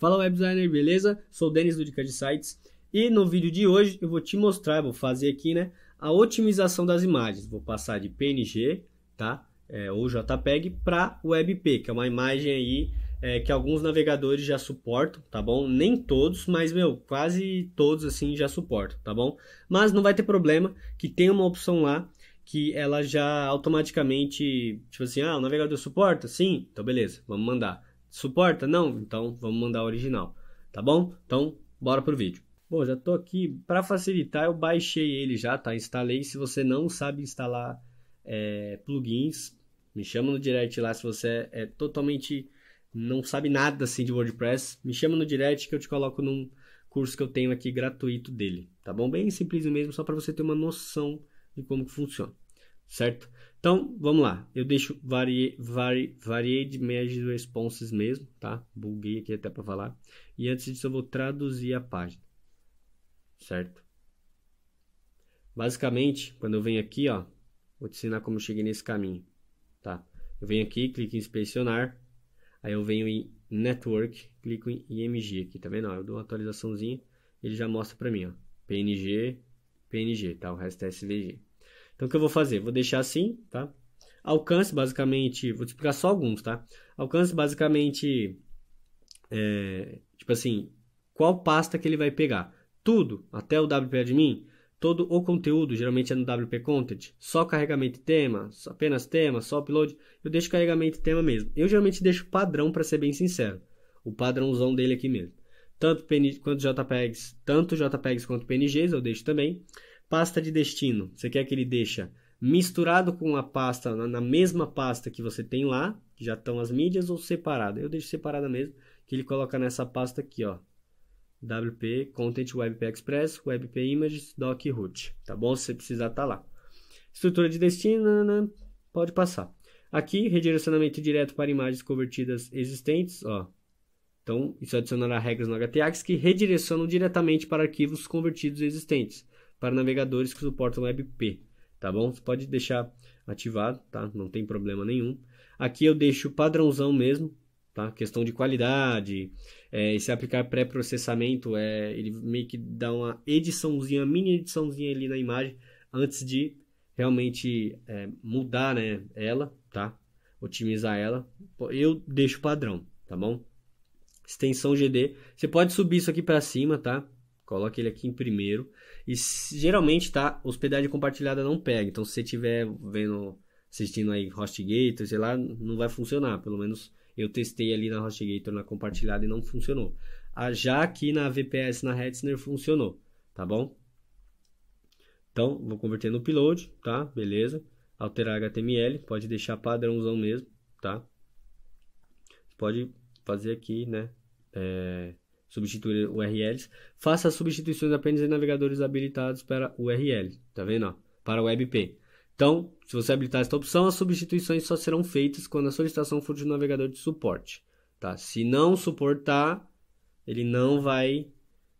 Fala web designer, beleza? Sou o Denis do Dica de Sites e no vídeo de hoje eu vou te mostrar, vou fazer aqui, né, a otimização das imagens. Vou passar de PNG, tá? É, ou JPEG para WebP, que é uma imagem aí é, que alguns navegadores já suportam, tá bom? Nem todos, mas meu, quase todos assim já suportam, tá bom? Mas não vai ter problema, que tem uma opção lá que ela já automaticamente, tipo assim, ah, o navegador suporta? Sim, então beleza, vamos mandar. Suporta? Não? Então vamos mandar original, tá bom? Então bora pro vídeo. Bom, já tô aqui para facilitar. Eu baixei ele já, tá? Instalei. Se você não sabe instalar é, plugins, me chama no direct lá. Se você é totalmente não sabe nada assim de WordPress, me chama no direct que eu te coloco num curso que eu tenho aqui gratuito dele, tá bom? Bem simples mesmo, só para você ter uma noção de como que funciona, certo? Então, vamos lá. Eu deixo varie, varie, varied merge responses mesmo, tá? Buguei aqui até para falar. E antes disso eu vou traduzir a página. Certo? Basicamente, quando eu venho aqui, ó, vou te ensinar como eu cheguei nesse caminho, tá? Eu venho aqui, clico em inspecionar, aí eu venho em network, clico em IMG aqui, tá vendo? eu dou uma atualizaçãozinha, ele já mostra para mim, ó, PNG, PNG, tá? O resto é SVG. Então, o que eu vou fazer? Vou deixar assim, tá? Alcance, basicamente, vou te explicar só alguns, tá? Alcance, basicamente, é, tipo assim, qual pasta que ele vai pegar? Tudo, até o WP Admin, todo o conteúdo, geralmente é no WP Content, só carregamento e tema, apenas tema, só upload, eu deixo carregamento e tema mesmo. Eu geralmente deixo padrão, para ser bem sincero, o padrãozão dele aqui mesmo. Tanto PNG quanto JPEGs, tanto JPEGs quanto PNGs eu deixo também. Pasta de destino, você quer que ele deixa misturado com a pasta, na mesma pasta que você tem lá, que já estão as mídias, ou separada? Eu deixo separada mesmo, que ele coloca nessa pasta aqui, ó. WP Content WebP Express, WebP Images, Doc Root, tá bom? Se você precisar, tá lá. Estrutura de destino, pode passar. Aqui, redirecionamento direto para imagens convertidas existentes, ó. Então, isso adicionará regras no HTAX que redirecionam diretamente para arquivos convertidos existentes para navegadores que suportam WebP, tá bom? Você pode deixar ativado, tá? Não tem problema nenhum. Aqui eu deixo padrãozão mesmo, tá? Questão de qualidade, é, e se aplicar pré-processamento, é, ele meio que dá uma ediçãozinha, mini ediçãozinha ali na imagem, antes de realmente é, mudar, né, ela, tá? Otimizar ela, eu deixo padrão, tá bom? Extensão GD, você pode subir isso aqui para cima, tá? Coloque ele aqui em primeiro. E geralmente, tá? Hospedagem compartilhada não pega. Então, se você estiver vendo, assistindo aí HostGator, sei lá, não vai funcionar. Pelo menos eu testei ali na HostGator, na compartilhada, e não funcionou. Ah, já aqui na VPS, na Hetzner, funcionou, tá bom? Então, vou converter no upload, tá? Beleza. Alterar HTML, pode deixar padrãozão mesmo, tá? Pode fazer aqui, né? É, substituir URLs, faça as substituições apenas em navegadores habilitados para URL, tá vendo? Ó? Para WebP. Então, se você habilitar esta opção, as substituições só serão feitas quando a solicitação for de um navegador de suporte. Tá? Se não suportar, ele não vai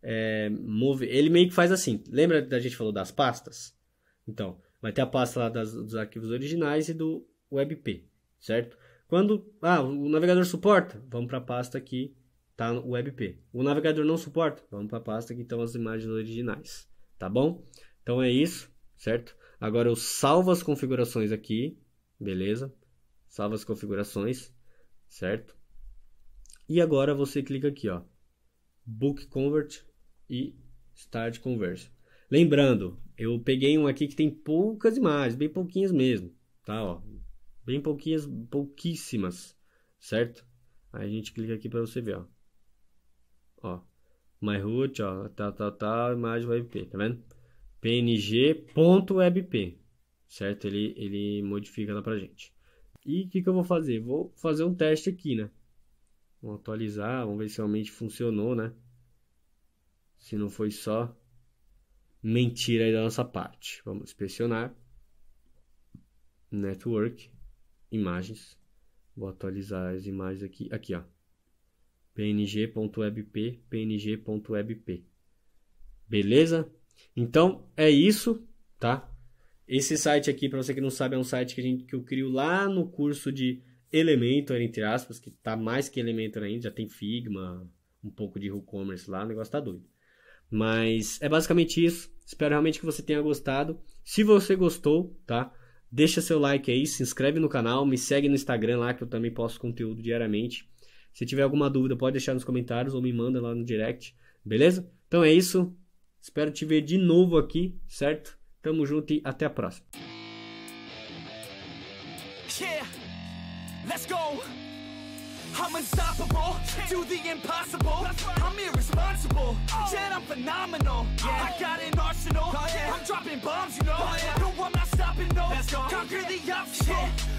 é, mover. Ele meio que faz assim. Lembra da gente falou das pastas? Então, vai ter a pasta lá das, dos arquivos originais e do WebP, certo? Quando ah, o navegador suporta, vamos para a pasta aqui tá? O WebP. O navegador não suporta? Vamos para a pasta que estão as imagens originais, tá bom? Então é isso, certo? Agora eu salvo as configurações aqui, beleza? Salvo as configurações, certo? E agora você clica aqui, ó, Book Convert e Start Conversion. Lembrando, eu peguei um aqui que tem poucas imagens, bem pouquinhas mesmo, tá? Ó, bem pouquinhas, pouquíssimas, certo? Aí a gente clica aqui para você ver, ó ó, MyRoot, ó, tá tá tá, imagem WebP, tá vendo? png.webp, certo? Ele, ele modifica lá pra gente. E o que, que eu vou fazer? Vou fazer um teste aqui, né? Vamos atualizar, vamos ver se realmente funcionou, né? Se não foi só mentira aí da nossa parte. Vamos inspecionar. Network. Imagens. Vou atualizar as imagens aqui. Aqui, ó png.webp, png.webp. Beleza? Então é isso, tá? Esse site aqui, para você que não sabe, é um site que, a gente, que eu crio lá no curso de Elementor, entre aspas, que tá mais que Elementor ainda, já tem Figma, um pouco de WooCommerce lá, o negócio tá doido. Mas é basicamente isso. Espero realmente que você tenha gostado. Se você gostou, tá? Deixa seu like aí, se inscreve no canal, me segue no Instagram lá que eu também posto conteúdo diariamente. Se tiver alguma dúvida, pode deixar nos comentários ou me manda lá no direct, beleza? Então é isso. Espero te ver de novo aqui, certo? Tamo junto e até a próxima. Yeah, let's go. I'm unstoppable, do the impossible. I'm irresponsible, yet I'm phenomenal. I got an arsenal, oh, I'm dropping bombs, you know. Oh, no, I'm not stopping, no. Conquer the obstacle.